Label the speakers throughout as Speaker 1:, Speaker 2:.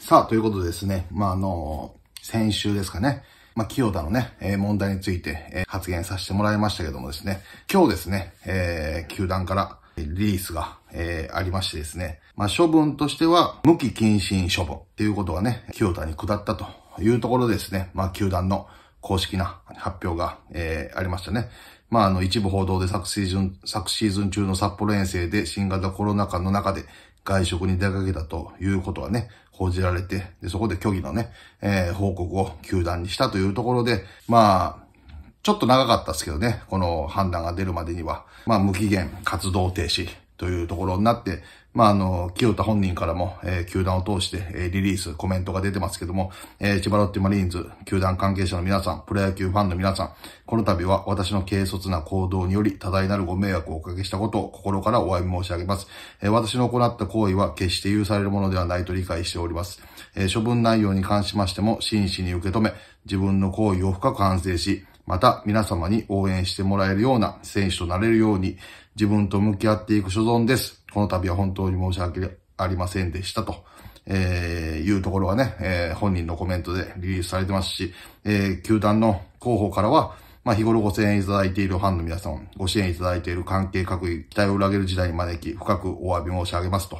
Speaker 1: さあ、ということでですね、まあ、あのー、先週ですかね、まあ、清田のね、えー、問題について、えー、発言させてもらいましたけどもですね、今日ですね、えー、球団からリリースが、えー、ありましてですね、まあ、処分としては、無期謹慎処分っていうことがね、清田に下ったというところですね、まあ、球団の公式な発表が、えー、ありましたね。まあ、あの、一部報道で昨シーズン、昨シーズン中の札幌遠征で新型コロナ禍の中で外食に出かけたということはね、報じられて、で、そこで虚偽のね、えー、報告を球団にしたというところで、まあ、ちょっと長かったですけどね、この判断が出るまでには、まあ、無期限活動停止というところになって、まあ、あの、清田本人からも、えー、球団を通して、えー、リリース、コメントが出てますけども、えー、千葉ロッテマリーンズ、球団関係者の皆さん、プロ野球ファンの皆さん、この度は私の軽率な行動により多大なるご迷惑をおかけしたことを心からお詫び申し上げます。えー、私の行った行為は決して許されるものではないと理解しております。えー、処分内容に関しましても真摯に受け止め、自分の行為を深く反省し、また皆様に応援してもらえるような選手となれるように自分と向き合っていく所存です。この度は本当に申し訳ありませんでしたと。えー、いうところはね、えー、本人のコメントでリリースされてますし、えー、球団の広報からは、まあ、日頃ご支援いただいているファンの皆さん、ご支援いただいている関係各位、期待を裏切る時代に招き、深くお詫び申し上げますと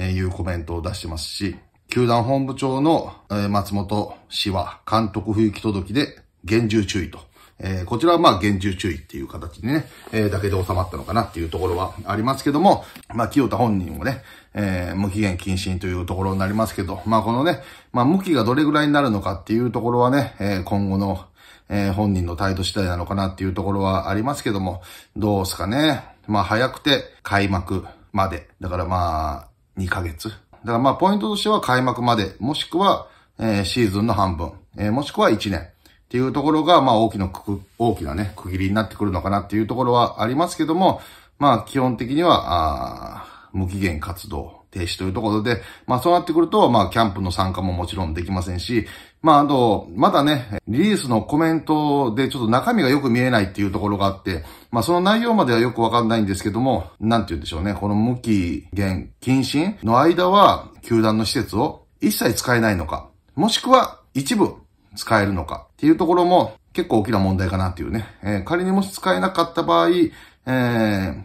Speaker 1: いうコメントを出してますし、球団本部長の松本氏は監督不行き届きで厳重注意とえー、こちらはまあ厳重注意っていう形でね、えー、だけで収まったのかなっていうところはありますけども、まあ清田本人もね、えー、無期限謹慎というところになりますけど、まあこのね、まあ向きがどれぐらいになるのかっていうところはね、えー、今後の、えー、本人の態度次第なのかなっていうところはありますけども、どうすかね。まあ早くて開幕まで。だからまあ、2ヶ月。だからまあポイントとしては開幕まで、もしくは、えー、シーズンの半分、えー、もしくは1年。っていうところが、まあ大きな大きなね、区切りになってくるのかなっていうところはありますけども、まあ基本的には、あ無期限活動停止というところで、まあそうなってくると、まあキャンプの参加ももちろんできませんし、まああと、まだね、リリースのコメントでちょっと中身がよく見えないっていうところがあって、まあその内容まではよくわかんないんですけども、なんて言うんでしょうね、この無期限禁止の間は、球団の施設を一切使えないのか、もしくは一部使えるのか、っていうところも結構大きな問題かなっていうね。えー、仮にもし使えなかった場合、えー、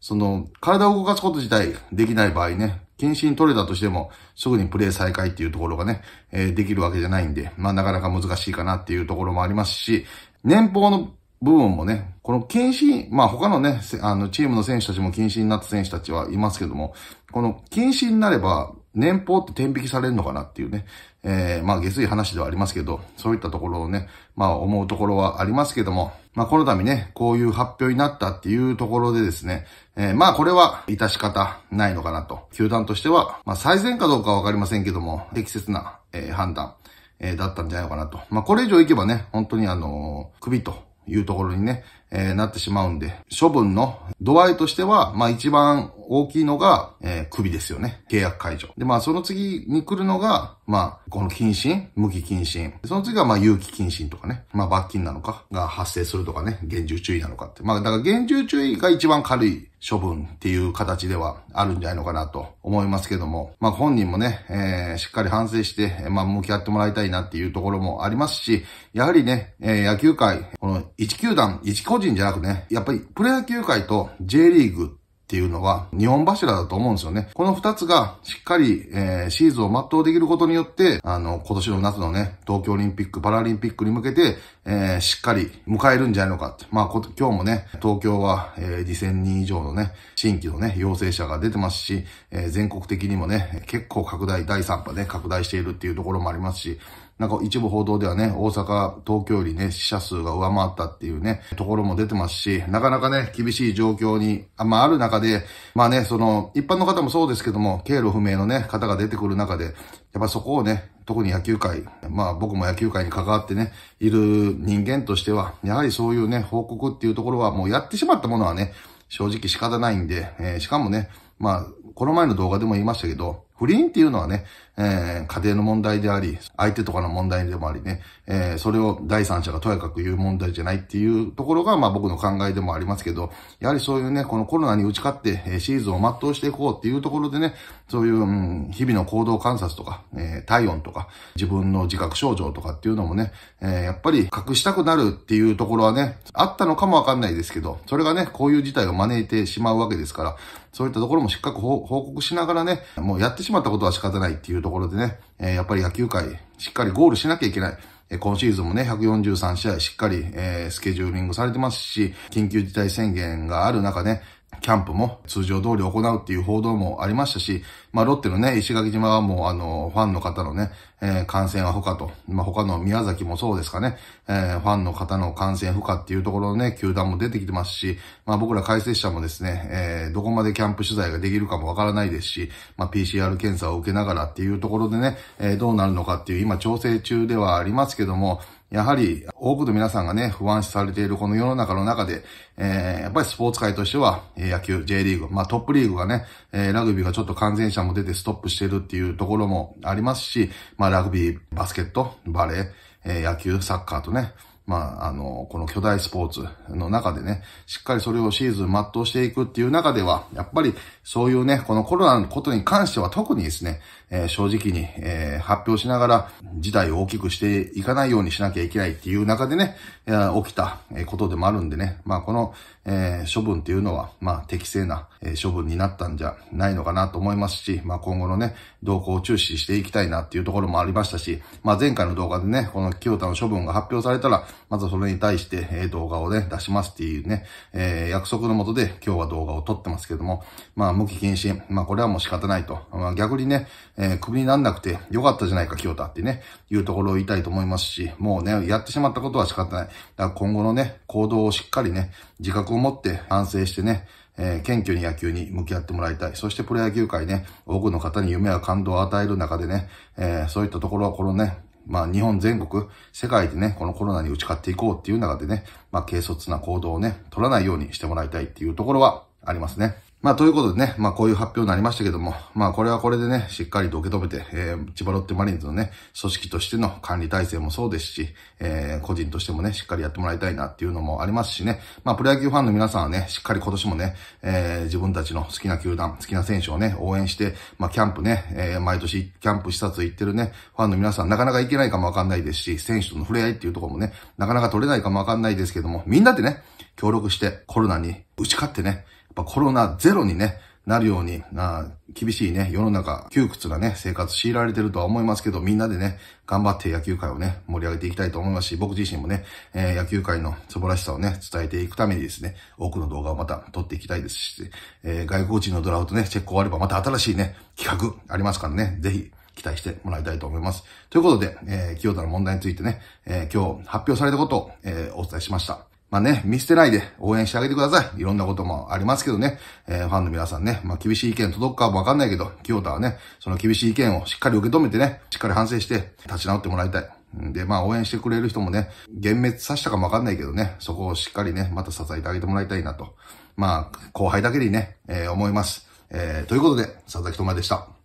Speaker 1: その、体を動かすこと自体できない場合ね、謹慎取れたとしても、すぐにプレイ再開っていうところがね、えー、できるわけじゃないんで、まあなかなか難しいかなっていうところもありますし、年俸の部分もね、この謹慎。まあ他のね、あのチームの選手たちも謹慎になった選手たちはいますけども、この謹慎になれば、年俸って天引きされるのかなっていうね、えー、まあ、下水話ではありますけど、そういったところをね、まあ、思うところはありますけども、まあ、この度ね、こういう発表になったっていうところでですね、えー、まあ、これは、致し方ないのかなと。球団としては、まあ、最善かどうかはわかりませんけども、適切な、えー、判断、えー、だったんじゃないのかなと。まあ、これ以上いけばね、本当にあのー、首というところにね、えー、なってしまうんで、処分の度合いとしては、まあ一番大きいのが、えー、首ですよね。契約解除。で、まあその次に来るのが、まあこの謹慎、無期謹慎。その次は、まあ有期謹慎とかね。まあ罰金なのかが発生するとかね。厳重注意なのかって。まあだから厳重注意が一番軽い処分っていう形ではあるんじゃないのかなと思いますけども。まあ本人もね、えー、しっかり反省して、まあ向き合ってもらいたいなっていうところもありますし、やはりね、えー、野球界、この1球団、1個個人じゃなくね、やっぱりプロ野球界と J リーグっていうのは、日本柱だと思うんですよね。この二つが、しっかり、えー、シーズンを全うできることによって、あの、今年の夏のね、東京オリンピック、パラリンピックに向けて、えー、しっかり迎えるんじゃないのかって。まあ、今日もね、東京は、えー、2000人以上のね、新規のね、陽性者が出てますし、えー、全国的にもね、結構拡大、第3波ね、拡大しているっていうところもありますし、なんか一部報道ではね、大阪、東京よりね、死者数が上回ったっていうね、ところも出てますし、なかなかね、厳しい状況に、まあ、ある中で、まあね、その、一般の方もそうですけども、経路不明のね、方が出てくる中で、やっぱそこをね、特に野球界、まあ僕も野球界に関わってね、いる人間としては、やはりそういうね、報告っていうところはもうやってしまったものはね、正直仕方ないんで、えー、しかもね、まあ、この前の動画でも言いましたけど、不倫っていうのはね、えー、家庭の問題であり、相手とかの問題でもありね、えー、それを第三者がとやかく言う問題じゃないっていうところが、まあ僕の考えでもありますけど、やはりそういうね、このコロナに打ち勝って、えー、シーズンを全うしていこうっていうところでね、そういう、うん、日々の行動観察とか、えー、体温とか、自分の自覚症状とかっていうのもね、えー、やっぱり隠したくなるっていうところはね、あったのかもわかんないですけど、それがね、こういう事態を招いてしまうわけですから、そういったところもしっかり報告しながらね、もうやってしまったことは仕方ないっていうところでね、えー、やっぱり野球界、しっかりゴールしなきゃいけない。今シーズンもね、143試合しっかり、えー、スケジューリングされてますし、緊急事態宣言がある中ね、キャンプも通常通り行うっていう報道もありましたし、まあロッテのね、石垣島はもうあの、ファンの方のね、えー、感染は不可と。まあ、他の宮崎もそうですかね。えー、ファンの方の感染不可っていうところのね、球団も出てきてますし、まあ、僕ら解説者もですね、えー、どこまでキャンプ取材ができるかもわからないですし、まあ、PCR 検査を受けながらっていうところでね、えー、どうなるのかっていう今調整中ではありますけども、やはり多くの皆さんがね、不安視されているこの世の中の中で、えー、やっぱりスポーツ界としては、え野球、J リーグ、まあトップリーグがね、えー、ラグビーがちょっと感染者も出てストップしてるっていうところもありますし、ままあ、ラグビー、バスケット、バレー、えー、野球、サッカーとね、まあ、あの、この巨大スポーツの中でね、しっかりそれをシーズン全うしていくっていう中では、やっぱりそういうね、このコロナのことに関しては特にですね、えー、正直に、えー、発表しながら事態を大きくしていかないようにしなきゃいけないっていう中でね、えー、起きたことでもあるんでね、まあこの、えー、処分っていうのは、まあ適正な、えー、処分になったんじゃないのかなと思いますし、まあ今後のね、動向を注視していきたいなっていうところもありましたし、まあ前回の動画でね、この清田の処分が発表されたら、まずそれに対して、え動画をね、出しますっていうね、え約束のもとで今日は動画を撮ってますけども、まあ、無期謹慎。まあ、これはもう仕方ないと。まあ、逆にね、え首になんなくてよかったじゃないか、清田ってね、いうところを言いたいと思いますし、もうね、やってしまったことは仕方ない。だから今後のね、行動をしっかりね、自覚を持って反省してね、えー、謙虚に野球に向き合ってもらいたい。そしてプロ野球界ね、多くの方に夢や感動を与える中でね、えー、そういったところ、はこのね、まあ日本全国、世界でね、このコロナに打ち勝っていこうっていう中でね、まあ軽率な行動をね、取らないようにしてもらいたいっていうところはありますね。まあ、ということでね、まあ、こういう発表になりましたけども、まあ、これはこれでね、しっかりと受け止めて、えー、千葉ロッテマリーンズのね、組織としての管理体制もそうですし、えー、個人としてもね、しっかりやってもらいたいなっていうのもありますしね、まあ、プロ野球ファンの皆さんはね、しっかり今年もね、えー、自分たちの好きな球団、好きな選手をね、応援して、まあ、キャンプね、えー、毎年キャンプ視察行ってるね、ファンの皆さん、なかなか行けないかもわかんないですし、選手との触れ合いっていうところもね、なかなか取れないかもわかんないですけども、みんなでね、協力してコロナに打ち勝ってね、やっぱコロナゼロにね、なるように、な厳しいね、世の中、窮屈なね、生活強いられてるとは思いますけど、みんなでね、頑張って野球界をね、盛り上げていきたいと思いますし、僕自身もね、えー、野球界の素晴らしさをね、伝えていくためにですね、多くの動画をまた撮っていきたいですし、えー、外国人のドラフトね、チェック終わればまた新しいね、企画ありますからね、ぜひ、期待してもらいたいと思います。ということで、えー、清田の問題についてね、えー、今日発表されたことを、えー、お伝えしました。まあね、見捨てないで応援してあげてください。いろんなこともありますけどね、えー、ファンの皆さんね、まあ厳しい意見届くかもわかんないけど、清田はね、その厳しい意見をしっかり受け止めてね、しっかり反省して立ち直ってもらいたい。で、まあ応援してくれる人もね、幻滅させたかもわかんないけどね、そこをしっかりね、また支えてあげてもらいたいなと。まあ、後輩だけでね、えー、思います。えー、ということで、佐々木智也でした。